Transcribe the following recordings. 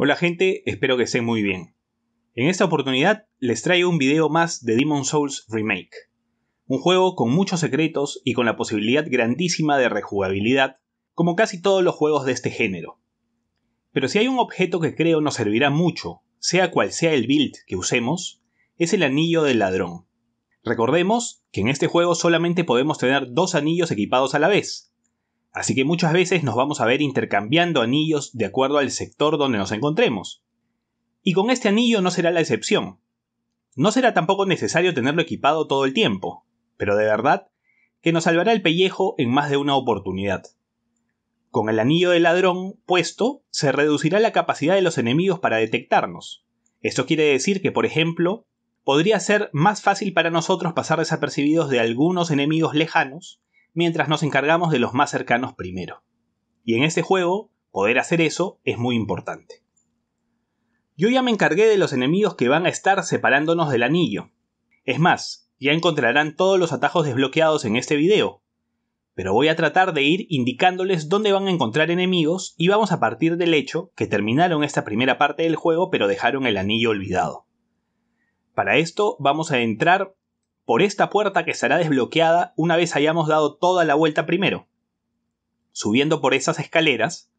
Hola gente, espero que estén muy bien. En esta oportunidad les traigo un video más de Demon Souls Remake. Un juego con muchos secretos y con la posibilidad grandísima de rejugabilidad, como casi todos los juegos de este género. Pero si hay un objeto que creo nos servirá mucho, sea cual sea el build que usemos, es el anillo del ladrón. Recordemos que en este juego solamente podemos tener dos anillos equipados a la vez, Así que muchas veces nos vamos a ver intercambiando anillos de acuerdo al sector donde nos encontremos. Y con este anillo no será la excepción. No será tampoco necesario tenerlo equipado todo el tiempo, pero de verdad que nos salvará el pellejo en más de una oportunidad. Con el anillo de ladrón puesto, se reducirá la capacidad de los enemigos para detectarnos. Esto quiere decir que, por ejemplo, podría ser más fácil para nosotros pasar desapercibidos de algunos enemigos lejanos mientras nos encargamos de los más cercanos primero. Y en este juego, poder hacer eso es muy importante. Yo ya me encargué de los enemigos que van a estar separándonos del anillo. Es más, ya encontrarán todos los atajos desbloqueados en este video, pero voy a tratar de ir indicándoles dónde van a encontrar enemigos y vamos a partir del hecho que terminaron esta primera parte del juego pero dejaron el anillo olvidado. Para esto vamos a entrar por esta puerta que será desbloqueada una vez hayamos dado toda la vuelta primero. Subiendo por esas escaleras,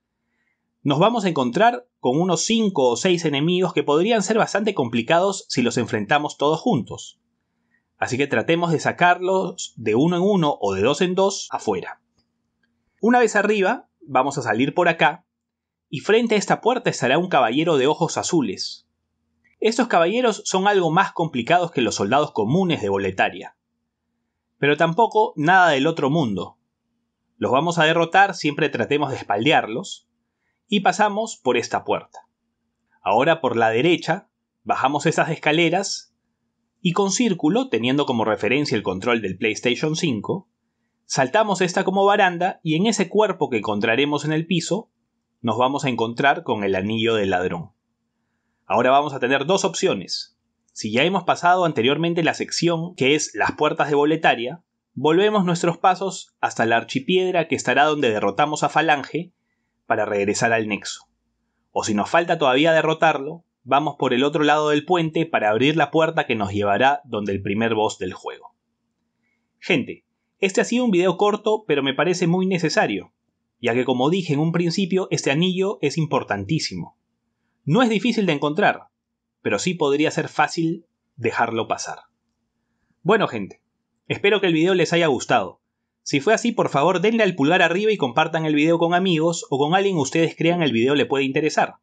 nos vamos a encontrar con unos 5 o 6 enemigos que podrían ser bastante complicados si los enfrentamos todos juntos. Así que tratemos de sacarlos de uno en uno o de dos en dos afuera. Una vez arriba, vamos a salir por acá, y frente a esta puerta estará un caballero de ojos azules, estos caballeros son algo más complicados que los soldados comunes de boletaria. Pero tampoco nada del otro mundo. Los vamos a derrotar, siempre tratemos de espaldearlos. Y pasamos por esta puerta. Ahora por la derecha, bajamos esas escaleras y con círculo, teniendo como referencia el control del PlayStation 5, saltamos esta como baranda y en ese cuerpo que encontraremos en el piso, nos vamos a encontrar con el anillo del ladrón. Ahora vamos a tener dos opciones. Si ya hemos pasado anteriormente la sección que es las puertas de boletaria, volvemos nuestros pasos hasta la archipiedra que estará donde derrotamos a Falange para regresar al nexo. O si nos falta todavía derrotarlo, vamos por el otro lado del puente para abrir la puerta que nos llevará donde el primer boss del juego. Gente, este ha sido un video corto pero me parece muy necesario, ya que como dije en un principio este anillo es importantísimo. No es difícil de encontrar, pero sí podría ser fácil dejarlo pasar. Bueno gente, espero que el video les haya gustado. Si fue así, por favor denle al pulgar arriba y compartan el video con amigos o con alguien que ustedes crean el video le puede interesar.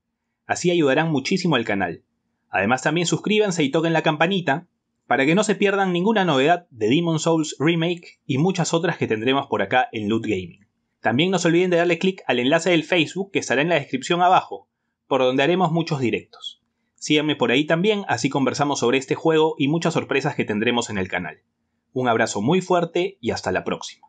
Así ayudarán muchísimo al canal. Además también suscríbanse y toquen la campanita para que no se pierdan ninguna novedad de Demon Souls Remake y muchas otras que tendremos por acá en Loot Gaming. También no se olviden de darle clic al enlace del Facebook que estará en la descripción abajo por donde haremos muchos directos. Síganme por ahí también, así conversamos sobre este juego y muchas sorpresas que tendremos en el canal. Un abrazo muy fuerte y hasta la próxima.